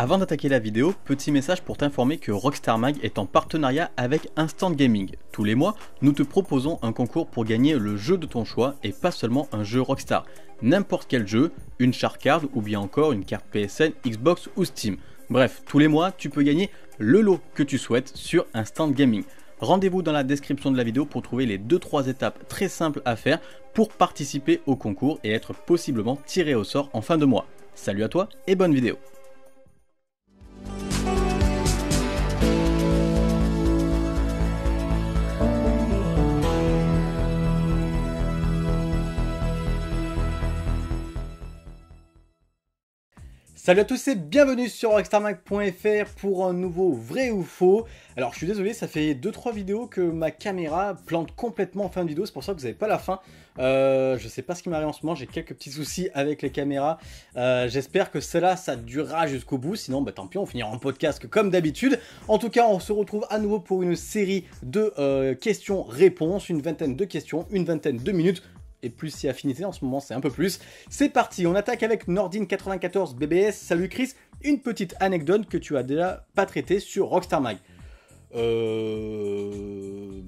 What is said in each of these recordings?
Avant d'attaquer la vidéo, petit message pour t'informer que Rockstar Mag est en partenariat avec Instant Gaming. Tous les mois, nous te proposons un concours pour gagner le jeu de ton choix et pas seulement un jeu Rockstar. N'importe quel jeu, une charcard ou bien encore une carte PSN, Xbox ou Steam. Bref, tous les mois, tu peux gagner le lot que tu souhaites sur Instant Gaming. Rendez-vous dans la description de la vidéo pour trouver les 2-3 étapes très simples à faire pour participer au concours et être possiblement tiré au sort en fin de mois. Salut à toi et bonne vidéo Salut à tous et bienvenue sur rockstarmac.fr pour un nouveau vrai ou faux. Alors je suis désolé, ça fait 2-3 vidéos que ma caméra plante complètement en fin de vidéo, c'est pour ça que vous n'avez pas la fin. Je euh, je sais pas ce qui m'arrive en ce moment, j'ai quelques petits soucis avec les caméras. Euh, j'espère que cela, ça durera jusqu'au bout, sinon bah, tant pis, on finira en podcast comme d'habitude. En tout cas, on se retrouve à nouveau pour une série de euh, questions-réponses, une vingtaine de questions, une vingtaine de minutes et plus si affinité en ce moment, c'est un peu plus. C'est parti, on attaque avec Nordin94 BBS. Salut Chris, une petite anecdote que tu as déjà pas traitée sur Rockstar Mag. Euh...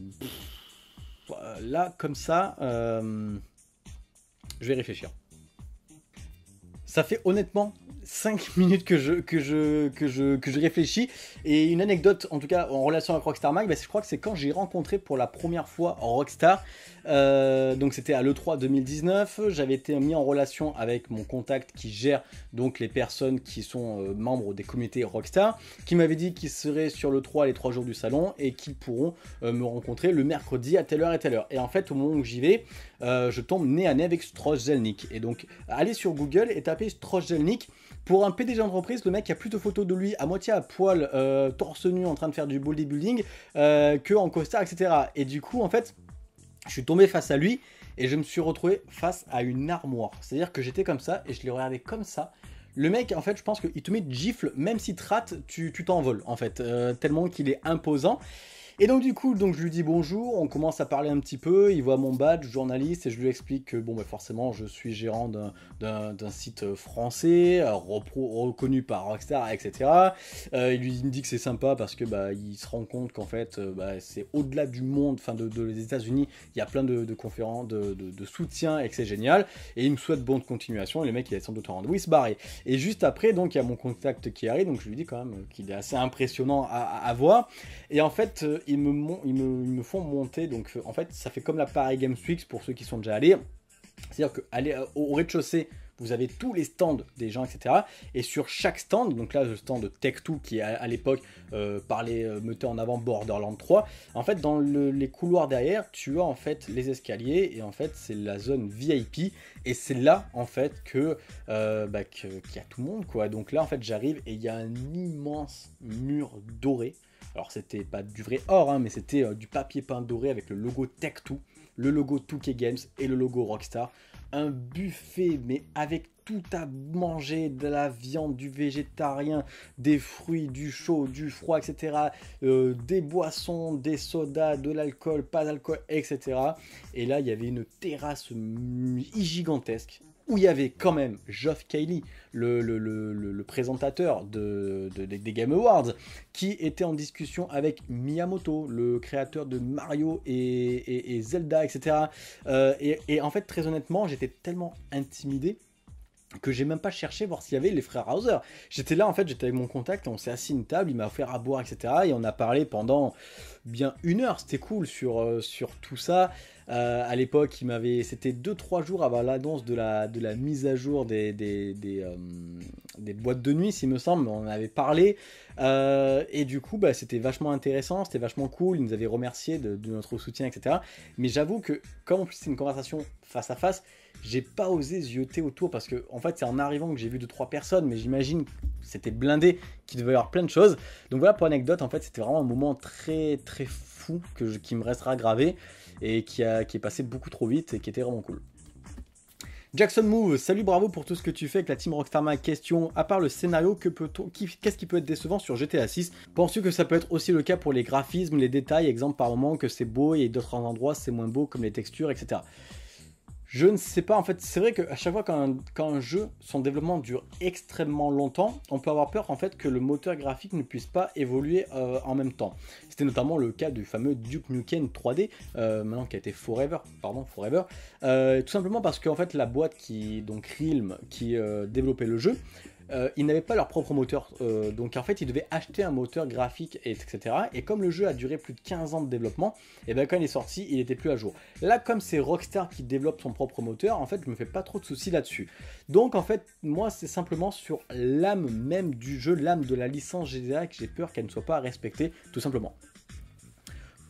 là, comme ça, euh, je vais réfléchir. Ça fait honnêtement 5 minutes que je, que, je, que, je, que je réfléchis. Et une anecdote, en tout cas, en relation avec Rockstar Mag, bah, je crois que c'est quand j'ai rencontré pour la première fois Rockstar. Euh, donc c'était à l'E3 2019. J'avais été mis en relation avec mon contact qui gère donc les personnes qui sont euh, membres des comités Rockstar, qui m'avait dit qu'ils seraient sur l'E3 les 3 jours du salon et qu'ils pourront euh, me rencontrer le mercredi à telle heure et telle heure. Et en fait, au moment où j'y vais, je tombe nez à nez avec Strauss-Zelnick Et donc, allez sur Google et tapez zelnick pour un PDG d'entreprise, le mec a plus de photos de lui à moitié à poil, euh, torse nu, en train de faire du bodybuilding, qu'en euh, que en costard, etc. Et du coup, en fait, je suis tombé face à lui et je me suis retrouvé face à une armoire. C'est-à-dire que j'étais comme ça et je l'ai regardé comme ça. Le mec, en fait, je pense qu'il te met de gifle, même si tu rates, tu t'envoles, en fait, euh, tellement qu'il est imposant. Et donc du coup, donc je lui dis bonjour, on commence à parler un petit peu, il voit mon badge, journaliste, et je lui explique que bon, bah forcément, je suis gérant d'un site français, euh, reconnu par Rockstar, etc. Euh, il lui dit que c'est sympa parce que bah, il se rend compte qu'en fait, euh, bah, c'est au-delà du monde, enfin de, les États-Unis, il y a plein de, conférences, de, soutien, et que c'est génial. Et il me souhaite bonne continuation, et le mec, il est sans doute il se barre. Et juste après, donc, il y a mon contact qui arrive, donc je lui dis quand même qu'il est assez impressionnant à, voir. Et en fait, ils me, me, font monter. Donc, euh, en fait, ça fait comme la Paris Games Week pour ceux qui sont déjà allés. C'est-à-dire que euh, au, rez-de-chaussée, vous avez tous les stands des gens, etc. Et sur chaque stand, donc là, le stand de Tech2 qui à, l'époque euh, parlait, euh, mettait en avant Borderland 3, en fait, dans les couloirs derrière, tu as en fait les escaliers et en fait, c'est la zone VIP. Et c'est là, en fait, que euh, bah, qu'il y a tout le monde, quoi. Donc là, en fait, j'arrive et il y a un immense mur doré alors c'était pas du vrai or, hein, mais c'était euh, du papier peint doré avec le logo Tech2, le logo 2K Games et le logo Rockstar. Un buffet, mais avec tout à manger, de la viande, du végétarien, des fruits, du chaud, du froid, etc. Euh, des boissons, des sodas, de l'alcool, pas d'alcool, etc. Et là, il y avait une terrasse hum, gigantesque où il y avait quand même Geoff Cayley, le, présentateur de, des Game Awards, qui était en discussion avec Miyamoto, le créateur de Mario et, Zelda, etc. Euh, et, en fait, très honnêtement, j'étais tellement intimidé que j'ai même pas cherché voir s'il y avait les frères Hauser. J'étais là en fait, j'étais avec mon contact, on s'est assis à une table, il m'a offert à boire, etc. Et on a parlé pendant bien une heure, c'était cool sur, euh, sur tout ça. Euh, à l'époque, il m'avait, c'était deux, trois jours avant l'annonce de la, de la mise à jour des, des, des, euh, boîtes de nuit, s'il me semble, on avait parlé. et du coup, bah, c'était vachement intéressant, c'était vachement cool, il nous avait remercié de, de notre soutien, etc. Mais j'avoue que, comme en plus c'est une conversation face à face, j'ai pas osé zioter autour parce que en fait c'est en arrivant que j'ai vu deux trois personnes mais j'imagine que c'était blindé qu'il devait y avoir plein de choses donc voilà pour anecdote en fait c'était vraiment un moment très très fou que qui me restera gravé et qui, qui est passé beaucoup trop vite et qui était vraiment cool Jackson Move, salut bravo pour tout ce que tu fais avec la team Rockstar Ma question, à part le scénario, qu'est-ce qui peut être décevant sur GTA 6 Penses-tu que ça peut être aussi le cas pour les graphismes, les détails, exemple par moment que c'est beau et d'autres endroits c'est moins beau comme les textures, etc. Je ne sais pas, en fait, c'est vrai qu'à chaque fois quand jeu, son développement dure extrêmement longtemps, on peut avoir peur en fait que le moteur graphique ne puisse pas évoluer euh, en même temps. C'était notamment le cas du fameux Duke Nukem 3D, euh, maintenant qui a été Forever, pardon, Forever, euh, tout simplement parce qu'en fait la boîte qui, donc Realm, qui développait le jeu, euh, ils n'avaient pas leur propre moteur. Euh, donc en fait, ils devaient acheter un moteur graphique, etc. Et comme le jeu a duré plus de 15 ans de développement, et eh bien quand il est sorti, il n'était plus à jour. Là, comme c'est Rockstar qui développe son propre moteur, en fait, je me fais pas trop de soucis là-dessus. Donc en fait, moi, c'est simplement sur l'âme même du jeu, l'âme de la licence GTA que j'ai peur qu'elle ne soit pas respectée, tout simplement.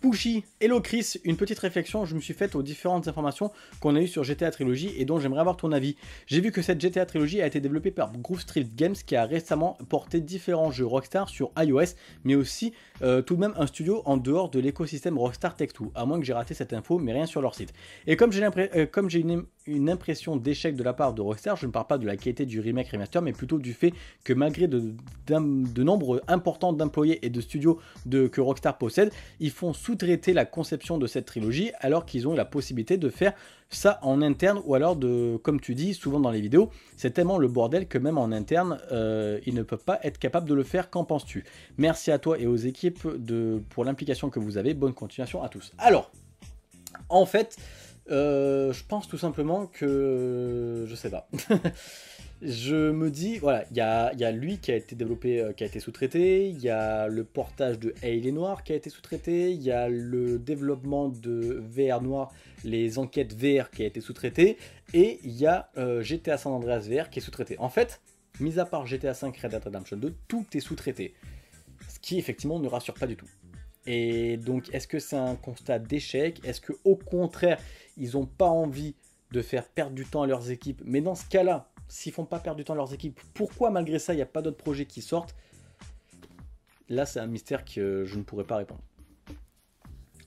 Pushy, hello Chris, une petite réflexion, je me suis faite aux différentes informations qu'on a eues sur GTA Trilogy et dont j'aimerais avoir ton avis. J'ai vu que cette GTA Trilogy a été développée par Groove Street Games qui a récemment porté différents jeux Rockstar sur iOS, mais aussi euh, tout de même un studio en dehors de l'écosystème Rockstar Tech 2, à moins que j'ai raté cette info, mais rien sur leur site. Et comme j'ai euh, une une impression d'échec de la part de Rockstar. Je ne parle pas de la qualité du remake remaster, mais plutôt du fait que malgré de, nombreux importants d'employés et de studios que Rockstar possède, ils font sous-traiter la conception de cette trilogie alors qu'ils ont la possibilité de faire ça en interne ou alors de, comme tu dis souvent dans les vidéos, c'est tellement le bordel que même en interne, euh, ils ne peuvent pas être capables de le faire. Qu'en penses-tu Merci à toi et aux équipes pour l'implication que vous avez. Bonne continuation à tous. Alors, en fait, euh, je pense tout simplement que je sais pas. je me dis, voilà, il y a, lui qui a été développé, euh, qui a été sous-traité, il y a le portage de Hail et Noir qui a été sous-traité, il y a le développement de VR Noir, les enquêtes VR qui a été sous-traité, et il y a euh, GTA San Andreas VR qui est sous-traité. En fait, mis à part GTA 5 Red Dead Redemption 2, tout est sous-traité. Ce qui effectivement ne rassure pas du tout. Et donc, est-ce que c'est un constat d'échec Est-ce que au contraire, ils n'ont pas envie de faire perdre du temps à leurs équipes Mais dans ce cas-là, s'ils font pas perdre du temps à leurs équipes, pourquoi malgré ça, il n'y a pas d'autres projets qui sortent Là, c'est un mystère que je ne pourrais pas répondre.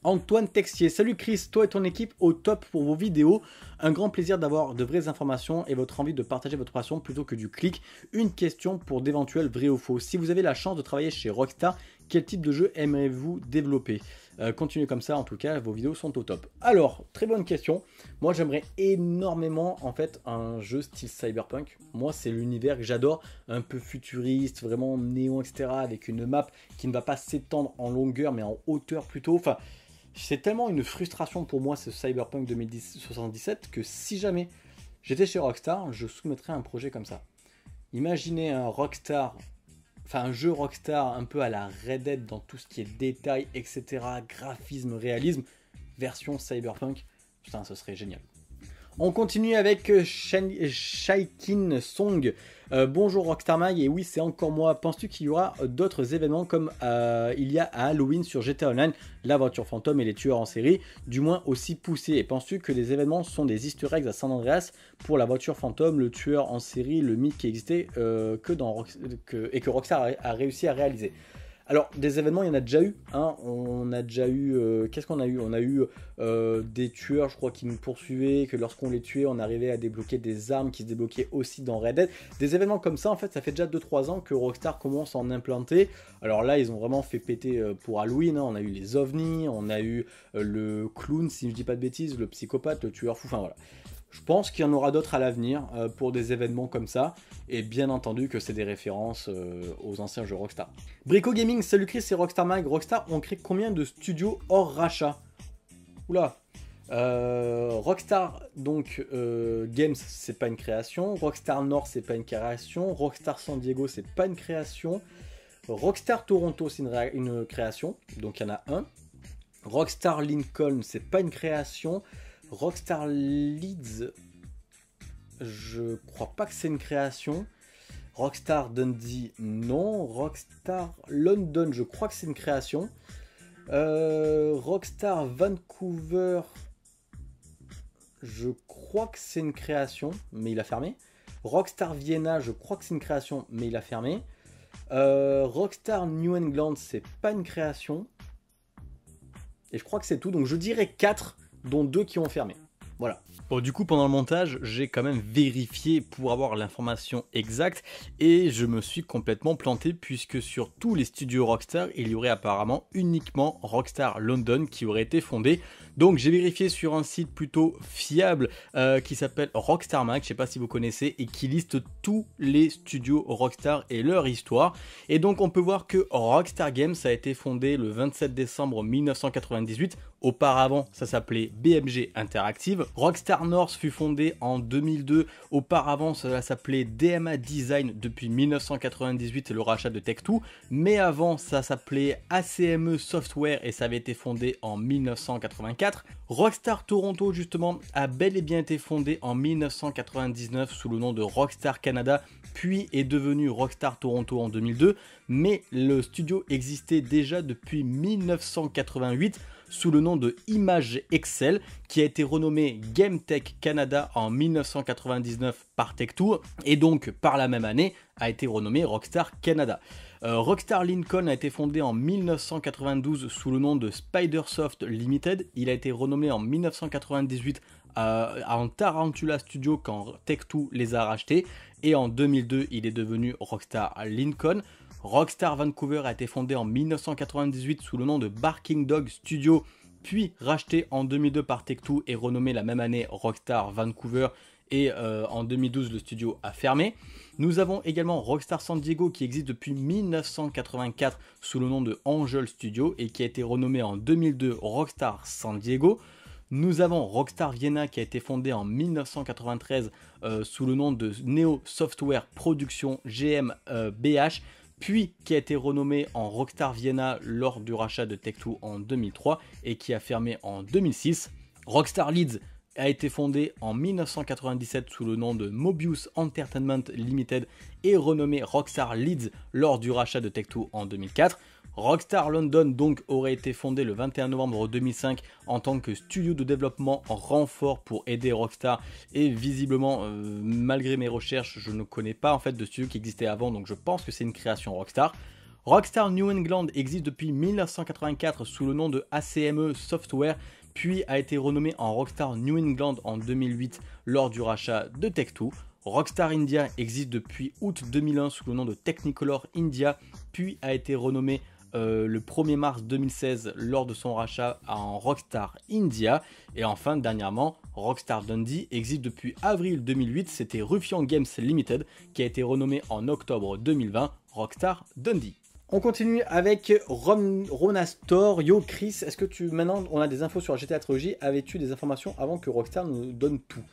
Antoine Textier. Salut Chris, toi et ton équipe au top pour vos vidéos. Un grand plaisir d'avoir de vraies informations et votre envie de partager votre passion plutôt que du clic. Une question pour d'éventuels vrais ou faux. Si vous avez la chance de travailler chez Rockstar, quel type de jeu aimeriez-vous développer euh, Continuez comme ça, en tout cas, vos vidéos sont au top. Alors, très bonne question. Moi, j'aimerais énormément, en fait, un jeu style cyberpunk. Moi, c'est l'univers que j'adore, un peu futuriste, vraiment néon, etc., avec une map qui ne va pas s'étendre en longueur, mais en hauteur plutôt. Enfin, c'est tellement une frustration pour moi ce Cyberpunk 2077 que si jamais j'étais chez Rockstar, je soumettrais un projet comme ça. Imaginez un Rockstar, enfin un jeu Rockstar un peu à la Red Dead dans tout ce qui est détail, etc., graphisme, réalisme, version Cyberpunk. Putain, ce serait génial. On continue avec euh, euh, Shaikin Song. Euh, bonjour Rockstar Mag, et oui, c'est encore moi. Penses-tu qu'il y aura d'autres événements comme il y a à Halloween sur GTA Online, la voiture fantôme et les tueurs en série, du moins aussi poussés Et penses-tu que les événements sont des easter eggs à San Andreas pour la voiture fantôme, le tueur en série, le mythe qui existait que dans et que Rockstar a, réussi à réaliser alors, des événements, il y en a déjà eu. Hein. On a déjà eu. Euh, qu'est-ce qu'on a eu On a eu euh, des tueurs, je crois, qui nous poursuivaient, que lorsqu'on les tuait, on arrivait à débloquer des armes qui se débloquaient aussi dans Red Dead. Des événements comme ça, en fait, ça fait déjà 2-3 ans que Rockstar commence à en implanter. Alors là, ils ont vraiment fait péter euh, pour Halloween. Hein. On a eu les ovnis, on a eu le clown, si je dis pas de bêtises, le psychopathe, le tueur fou. Enfin voilà. Je pense qu'il y en aura d'autres à l'avenir euh, pour des événements comme ça, et bien entendu que c'est des références euh, aux anciens jeux Rockstar. Brico Gaming, salut Chris c'est Rockstar Mag. Rockstar ont créé combien de studios hors rachat Oula euh, Rockstar donc Games c'est pas une création, Rockstar North, c'est pas une création, Rockstar San Diego c'est pas une création, Rockstar Toronto c'est une, création, donc il y en a un, Rockstar Lincoln c'est pas une création, Rockstar Leeds, je crois pas que c'est une création. Rockstar Dundee, non. Rockstar London, je crois que c'est une création. Euh, Rockstar Vancouver, je crois que c'est une création, mais il a fermé. Rockstar Vienna, je crois que c'est une création, mais il a fermé. Euh, Rockstar New England, c'est pas une création. Et je crois que c'est tout. Donc je dirais 4 dont deux qui ont fermé. Voilà. Bon, du coup, pendant le montage, j'ai quand même vérifié pour avoir l'information exacte et je me suis complètement planté puisque sur tous les studios Rockstar, il y aurait apparemment uniquement Rockstar London qui aurait été fondé donc j'ai vérifié sur un site plutôt fiable euh, qui s'appelle Rockstar Mac, je sais pas si vous connaissez, et qui liste tous les studios Rockstar et leur histoire. Et donc on peut voir que Rockstar Games a été fondé le 27 décembre 1998. Auparavant, ça s'appelait BMG Interactive. Rockstar North fut fondé en 2002. Auparavant, ça s'appelait DMA Design depuis 1998, le rachat de Tech2. Mais avant, ça s'appelait ACME Software et ça avait été fondé en 1994. Rockstar Toronto, justement, a bel et bien été fondé en 1999 sous le nom de Rockstar Canada, puis est devenu Rockstar Toronto en 2002, mais le studio existait déjà depuis 1988 sous le nom de Image Excel, qui a été renommé Game Tech Canada en 1999 par tech Tour et donc par la même année a été renommé Rockstar Canada. Euh, Rockstar Lincoln a été fondé en 1992 sous le nom de Spidersoft Limited. Il a été renommé en 1998 en Tarantula Studio quand Tech2 les a rachetés. Et en 2002, il est devenu Rockstar Lincoln. Rockstar Vancouver a été fondé en 1998 sous le nom de Barking Dog Studio, puis racheté en 2002 par Tech2 et renommé la même année Rockstar Vancouver. Et euh, en 2012, le studio a fermé. Nous avons également Rockstar San Diego qui existe depuis 1984 sous le nom de Angel Studio et qui a été renommé en 2002 Rockstar San Diego. Nous avons Rockstar Vienna qui a été fondée en 1993 euh, sous le nom de Neo Software Production GmbH, euh, puis qui a été renommé en Rockstar Vienna lors du rachat de Tech2 en 2003 et qui a fermé en 2006. Rockstar Leeds a été fondé en 1997 sous le nom de Mobius Entertainment Limited et renommé Rockstar Leeds lors du rachat de Tech2 en 2004. Rockstar London donc aurait été fondé le 21 novembre 2005 en tant que studio de développement en renfort pour aider Rockstar et visiblement euh, malgré mes recherches je ne connais pas en fait de studio qui existait avant donc je pense que c'est une création Rockstar. Rockstar New England existe depuis 1984 sous le nom de ACME Software puis a été renommé en Rockstar New England en 2008 lors du rachat de Tech2. Rockstar India existe depuis août 2001 sous le nom de Technicolor India, puis a été renommé euh, le 1er mars 2016 lors de son rachat en Rockstar India. Et enfin, dernièrement, Rockstar Dundee existe depuis avril 2008. C'était Ruffian Games Limited qui a été renommé en octobre 2020 Rockstar Dundee. On continue avec Ronastor. Yo Chris, est-ce que tu maintenant on a des infos sur la GTA Trilogy Avais-tu des informations avant que Rockstar nous donne tout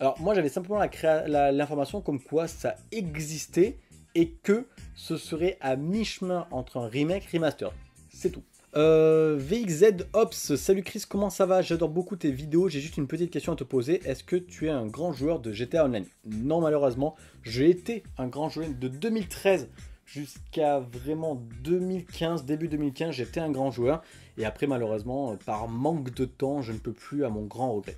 Alors moi j'avais simplement l'information comme quoi ça existait et que ce serait à mi-chemin entre un remake et remaster. C'est tout. Euh, VXZ Ops, salut Chris, comment ça va J'adore beaucoup tes vidéos, j'ai juste une petite question à te poser. Est-ce que tu es un grand joueur de GTA Online Non malheureusement, j'ai été un grand joueur de 2013 jusqu'à vraiment 2015, début 2015, j'étais un grand joueur. Et après, malheureusement, euh, par manque de temps, je ne peux plus à mon grand regret.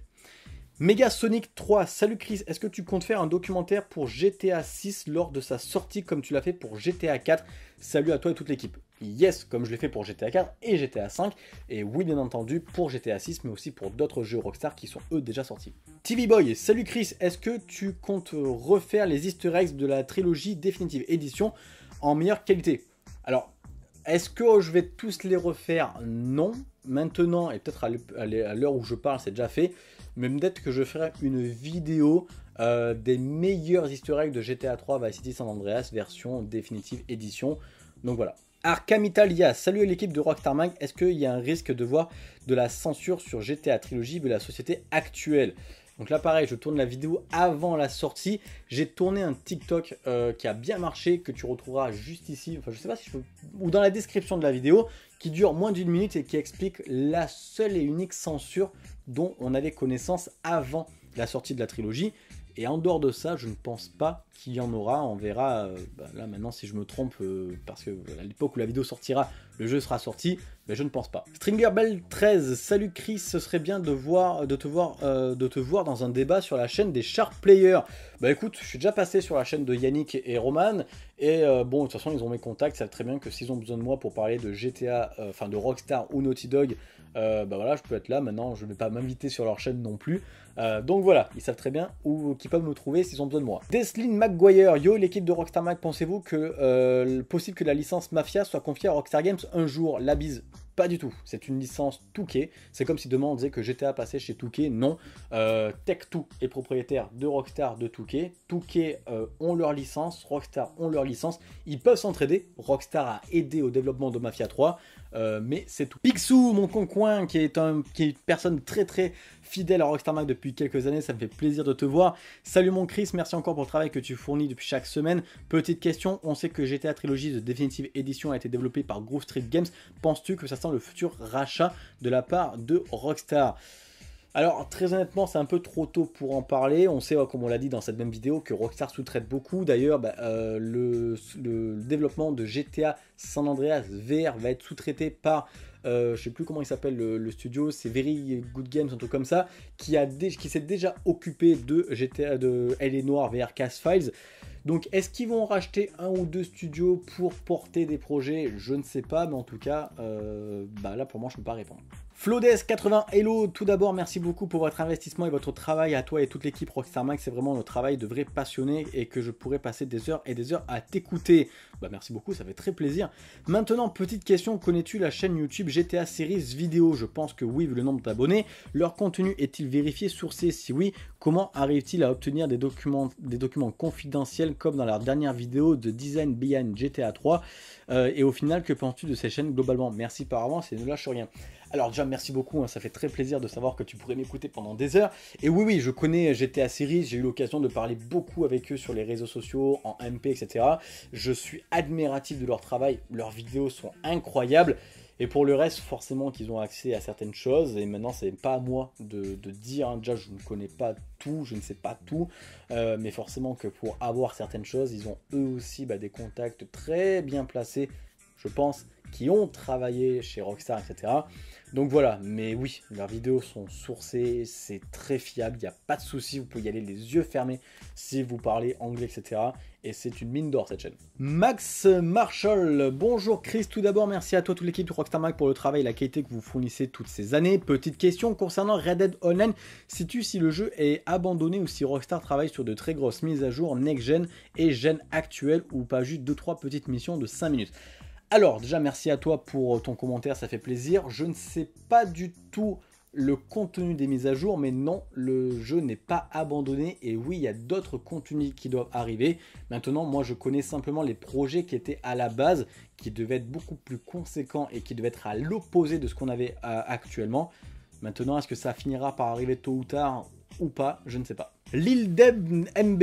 Mega Sonic 3, salut Chris, est-ce que tu comptes faire un documentaire pour GTA 6 lors de sa sortie comme tu l'as fait pour GTA 4 Salut à toi et toute l'équipe. Yes, comme je l'ai fait pour GTA 4 et GTA 5, et oui bien entendu pour GTA 6 mais aussi pour d'autres jeux Rockstar qui sont eux déjà sortis. TV Boy, salut Chris, est-ce que tu comptes refaire les easter eggs de la trilogie définitive édition en meilleure qualité. Alors, est-ce que je vais tous les refaire Non. Maintenant, et peut-être à l'heure où je parle, c'est déjà fait, mais peut-être que je ferai une vidéo euh, des meilleurs easter eggs de GTA 3 Vice City San Andreas version définitive édition. Donc voilà. arcamitalia Italia, salut l'équipe de Rockstar Mag. Est-ce qu'il y a un risque de voir de la censure sur GTA trilogie de la société actuelle donc là, pareil, je tourne la vidéo avant la sortie. J'ai tourné un TikTok euh, qui a bien marché, que tu retrouveras juste ici, enfin je sais pas si je ou dans la description de la vidéo, qui dure moins d'une minute et qui explique la seule et unique censure dont on avait connaissance avant la sortie de la trilogie. Et en dehors de ça, je ne pense pas qu'il y en aura. On verra euh, bah, là maintenant si je me trompe, euh, parce que à l'époque où la vidéo sortira, le jeu sera sorti, mais je ne pense pas. Stringer Bell 13, salut Chris, ce serait bien de, voir, de, te voir, euh, de te voir dans un débat sur la chaîne des Sharp Players. Bah écoute, je suis déjà passé sur la chaîne de Yannick et Roman, et bon, de toute façon, ils ont mes contacts, ils savent très bien que s'ils ont besoin de moi pour parler de GTA, enfin de Rockstar ou Naughty Dog, euh, bah voilà, je peux être là maintenant, je ne vais pas m'inviter sur leur chaîne non plus. Euh, donc voilà, ils savent très bien où qui peuvent me trouver s'ils ont besoin de moi. Deslin McGuire, yo l'équipe de Rockstar Mac, pensez-vous que euh, possible que la licence Mafia soit confiée à Rockstar Games un jour La bise. Pas du tout. C'est une licence Touquet. C'est comme si demain on disait que GTA passait chez Touquet. Non. Euh, Tech2 est propriétaire de Rockstar de Touquet. Touquet euh, ont leur licence. Rockstar ont leur licence. Ils peuvent s'entraider. Rockstar a aidé au développement de Mafia 3. Euh, mais c'est tout. Picsou, mon concoin, qui est, un, qui une personne très très fidèle à Rockstar Mag depuis quelques années, ça me fait plaisir de te voir. Salut mon Chris, merci encore pour le travail que tu fournis depuis chaque semaine. Petite question, on sait que GTA Trilogy de Definitive Edition a été développé par Groove Street Games. Penses-tu que ça le futur rachat de la part de Rockstar. Alors très honnêtement, c'est un peu trop tôt pour en parler. On sait, comme on l'a dit dans cette même vidéo, que Rockstar sous-traite beaucoup. D'ailleurs, bah, euh, le, développement de GTA San Andreas VR va être sous-traité par, je euh, je sais plus comment il s'appelle le, studio, c'est Very Good Games, un truc comme ça, qui, a qui s'est déjà occupé de GTA de Elle VR Cast Files. Donc est-ce qu'ils vont racheter un ou deux studios pour porter des projets Je ne sais pas, mais en tout cas, euh, bah là pour moi je ne peux pas répondre. Flodes80, hello, tout d'abord merci beaucoup pour votre investissement et votre travail à toi et toute l'équipe Rockstar Max, c'est vraiment le travail de vrai passionné et que je pourrais passer des heures et des heures à t'écouter. Bah merci beaucoup, ça fait très plaisir. Maintenant, petite question, connais-tu la chaîne YouTube GTA Series Vidéo Je pense que oui vu le nombre d'abonnés. Leur contenu est-il vérifié, sourcé Si oui, comment arrive-t-il à obtenir des documents, des documents confidentiels comme dans leur dernière vidéo de Design Behind GTA 3 euh, Et au final, que penses-tu de ces chaînes globalement Merci par avance et ne lâche rien. Alors déjà, merci beaucoup, hein. ça fait très plaisir de savoir que tu pourrais m'écouter pendant des heures. Et oui, oui, je connais J'étais à Series, j'ai eu l'occasion de parler beaucoup avec eux sur les réseaux sociaux, en MP, etc. Je suis admiratif de leur travail, leurs vidéos sont incroyables. Et pour le reste, forcément qu'ils ont accès à certaines choses. Et maintenant, c'est pas à moi de, dire. Hein. Déjà, je ne connais pas tout, je ne sais pas tout. Euh, mais forcément que pour avoir certaines choses, ils ont eux aussi bah, des contacts très bien placés, je pense, qui ont travaillé chez Rockstar, etc. Donc voilà, mais oui, leurs vidéos sont sourcées, c'est très fiable, il n'y a pas de souci, vous pouvez y aller les yeux fermés si vous parlez anglais, etc. Et c'est une mine d'or cette chaîne. Max Marshall, bonjour Chris, tout d'abord merci à toi toute l'équipe de Rockstar Mag pour le travail et la qualité que vous fournissez toutes ces années. Petite question concernant Red Dead Online, sais-tu si le jeu est abandonné ou si Rockstar travaille sur de très grosses mises à jour next-gen et gen actuelle ou pas juste 2-3 petites missions de 5 minutes alors, déjà, merci à toi pour euh, ton commentaire, ça fait plaisir. Je ne sais pas du tout le contenu des mises à jour, mais non, le jeu n'est pas abandonné. Et oui, il y a d'autres contenus qui doivent arriver. Maintenant, moi, je connais simplement les projets qui étaient à la base, qui devaient être beaucoup plus conséquents et qui devaient être à l'opposé de ce qu'on avait euh, actuellement. Maintenant, est-ce que ça finira par arriver tôt ou tard ou pas, je ne sais pas. L'île Def NB,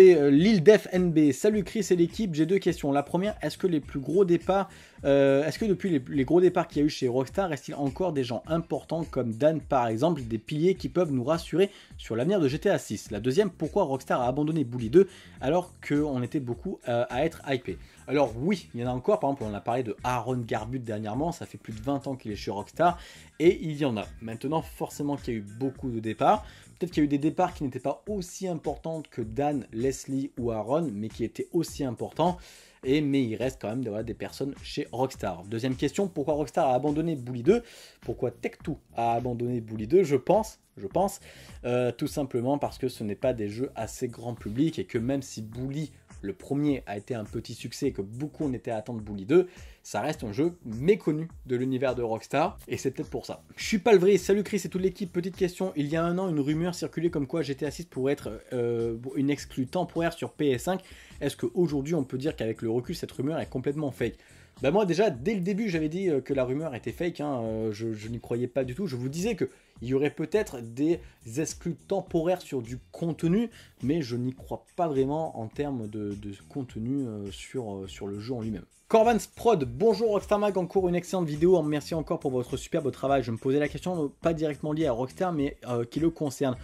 euh, salut Chris et l'équipe, j'ai deux questions. La première, est-ce que les plus gros départs, euh, est-ce que depuis les, gros départs qu'il y a eu chez Rockstar, reste-t-il encore des gens importants comme Dan par exemple, des piliers qui peuvent nous rassurer sur l'avenir de GTA 6 La deuxième, pourquoi Rockstar a abandonné Bully 2 alors qu'on était beaucoup euh, à être hypé alors oui, il y en a encore, par exemple on a parlé de Aaron Garbut dernièrement, ça fait plus de 20 ans qu'il est chez Rockstar, et il y en a. Maintenant forcément qu'il y a eu beaucoup de départs, peut-être qu'il y a eu des départs qui n'étaient pas aussi importants que Dan, Leslie ou Aaron, mais qui étaient aussi importants, et, mais il reste quand même des personnes chez Rockstar. Deuxième question, pourquoi Rockstar a abandonné Bully 2 Pourquoi Tech2 a abandonné Bully 2 Je pense je pense, euh, tout simplement parce que ce n'est pas des jeux assez grand public et que même si Bully le premier a été un petit succès et que beaucoup en étaient à attendre Bully 2, ça reste un jeu méconnu de l'univers de Rockstar, et c'est peut-être pour ça. Je suis pas le vrai, salut Chris et toute l'équipe, petite question, il y a un an une rumeur circulait comme quoi GTA 6 pourrait être euh, une exclue temporaire sur PS5, est-ce qu'aujourd'hui on peut dire qu'avec le recul cette rumeur est complètement fake bah moi déjà, dès le début, j'avais dit euh, que la rumeur était fake, hein, euh, je, n'y croyais pas du tout. Je vous disais qu'il y aurait peut-être des exclus temporaires sur du contenu, mais je n'y crois pas vraiment en termes de, contenu euh, sur, sur le jeu en lui-même. Corvans Prod, bonjour Rockstar Mag, cours une excellente vidéo, merci encore pour votre superbe travail. Je me posais la question, pas directement liée à Rockstar, mais qui le concerne.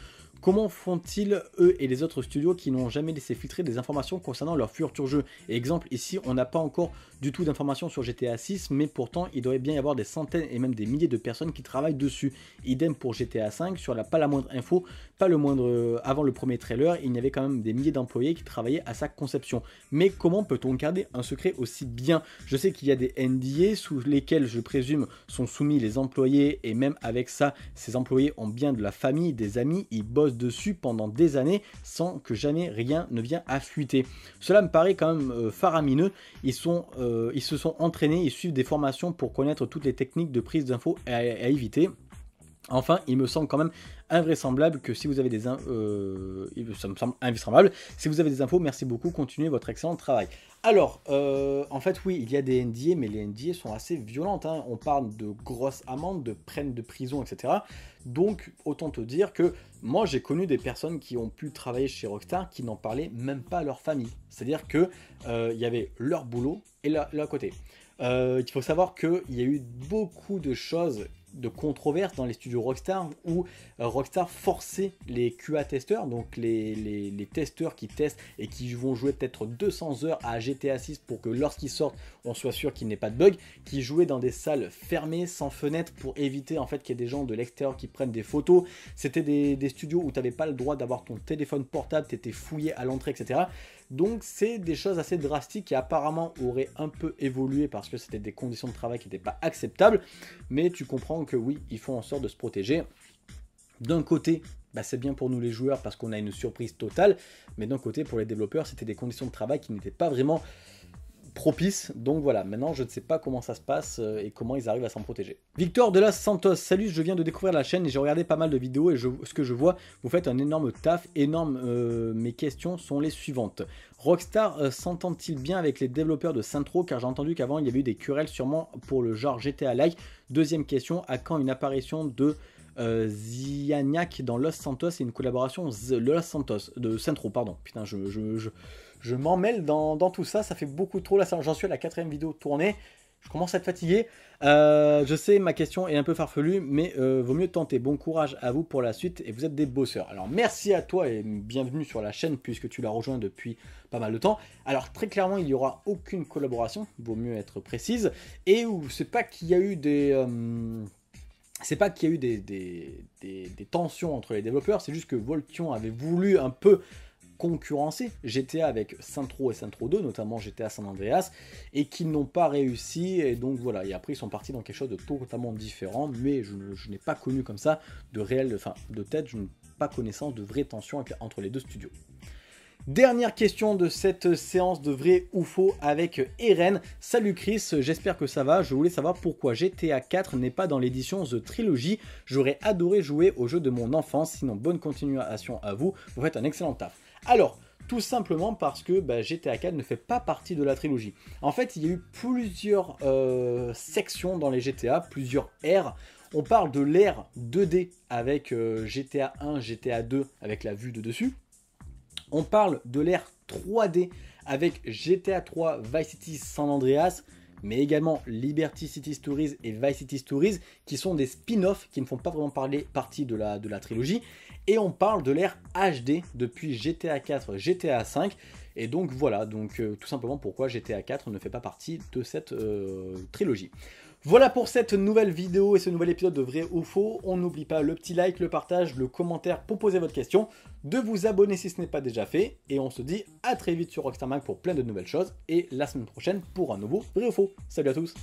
Comment font-ils, eux et les autres studios qui n'ont jamais laissé filtrer des informations concernant leur futur jeu Exemple, ici, on n'a pas encore du tout d'informations sur GTA 6, mais pourtant, il devrait bien y avoir des centaines et même des milliers de personnes qui travaillent dessus. Idem pour GTA 5, sur la pas la moindre info, pas le moindre. Euh, avant le premier trailer, il y avait quand même des milliers d'employés qui travaillaient à sa conception. Mais comment peut-on garder un secret aussi bien Je sais qu'il y a des NDA sous lesquels, je présume, sont soumis les employés, et même avec ça, ces employés ont bien de la famille, des amis, ils bossent dessus pendant des années sans que jamais rien ne vienne à fuiter. Cela me paraît quand même euh, faramineux. Ils, sont, euh, ils se sont entraînés, ils suivent des formations pour connaître toutes les techniques de prise d'infos à éviter. Enfin, il me semble quand même invraisemblable que si vous avez des euh, me semble Si vous avez des infos, merci beaucoup, continuez votre excellent travail. Alors, euh, en fait, oui, il y a des NDA, mais les NDA sont assez violentes. Hein. On parle de grosses amendes, de peines de prison, etc. Donc, autant te dire que moi, j'ai connu des personnes qui ont pu travailler chez Rockstar qui n'en parlaient même pas à leur famille. C'est-à-dire que euh, il y avait leur boulot et leur, côté. il faut savoir qu'il y a eu beaucoup de choses de controverse dans les studios Rockstar où euh, Rockstar forçait les QA testeurs, donc les, testeurs qui testent et qui vont jouer peut-être 200 heures à GTA 6 pour que lorsqu'ils sortent, on soit sûr qu'il n'y ait pas de bug, qui jouaient dans des salles fermées, sans fenêtres pour éviter en fait qu'il y ait des gens de l'extérieur qui prennent des photos. C'était des, studios où tu n'avais pas le droit d'avoir ton téléphone portable, tu étais fouillé à l'entrée, etc. Donc c'est des choses assez drastiques qui apparemment auraient un peu évolué parce que c'était des conditions de travail qui n'étaient pas acceptables, mais tu comprends que donc oui, ils font en sorte de se protéger. D'un côté, bah, c'est bien pour nous les joueurs parce qu'on a une surprise totale, mais d'un côté, pour les développeurs, c'était des conditions de travail qui n'étaient pas vraiment propice. Donc voilà, maintenant je ne sais pas comment ça se passe euh, et comment ils arrivent à s'en protéger. Victor de la Santos, salut, je viens de découvrir la chaîne et j'ai regardé pas mal de vidéos et je, ce que je vois, vous faites un énorme taf, énorme. Euh, mes questions sont les suivantes. Rockstar euh, s'entend-il bien avec les développeurs de Centro car j'ai entendu qu'avant il y avait eu des querelles sûrement pour le genre gta Live. Deuxième question, à quand une apparition de euh, dans Los Santos et une collaboration Los Santos, de Centro, pardon. Putain, je, je, je, m'emmêle dans, dans, tout ça, ça fait beaucoup trop. Là, j'en suis à la quatrième vidéo tournée. Je commence à être fatigué. Euh, je sais, ma question est un peu farfelue, mais euh, vaut mieux tenter. Bon courage à vous pour la suite et vous êtes des bosseurs. Alors merci à toi et bienvenue sur la chaîne puisque tu l'as rejoint depuis pas mal de temps. Alors très clairement, il n'y aura aucune collaboration, vaut mieux être précise. Et où c'est pas qu'il y a eu des... Euh, c'est pas qu'il y a eu des, tensions entre les développeurs, c'est juste que Voltion avait voulu un peu concurrencer GTA avec Sintro et Sintro 2, notamment GTA San Andreas, et qu'ils n'ont pas réussi, et donc voilà, et après ils sont partis dans quelque chose de totalement différent, mais je, n'ai pas connu comme ça de réel, enfin de tête, je n'ai pas connaissance de vraies tensions entre les deux studios. Dernière question de cette séance de vrai ou faux avec Eren. Salut Chris, j'espère que ça va. Je voulais savoir pourquoi GTA 4 n'est pas dans l'édition The Trilogy. J'aurais adoré jouer au jeu de mon enfance. Sinon, bonne continuation à vous. Vous faites un excellent taf. Alors, tout simplement parce que bah, GTA 4 ne fait pas partie de la trilogie. En fait, il y a eu plusieurs euh, sections dans les GTA, plusieurs R. On parle de l'ère 2D avec euh, GTA 1, GTA 2 avec la vue de dessus. On parle de l'ère 3D avec GTA 3 Vice City San Andreas, mais également Liberty City Stories et Vice City Stories, qui sont des spin-offs qui ne font pas vraiment partie de la, trilogie. Et on parle de l'ère HD depuis GTA 4, GTA 5. Et donc voilà, donc euh, tout simplement pourquoi GTA 4 ne fait pas partie de cette euh, trilogie. Voilà pour cette nouvelle vidéo et ce nouvel épisode de Vrai ou Faux. On n'oublie pas le petit like, le partage, le commentaire pour poser votre question, de vous abonner si ce n'est pas déjà fait. Et on se dit à très vite sur Rockstar Mag pour plein de nouvelles choses et la semaine prochaine pour un nouveau Vrai ou Faux. Salut à tous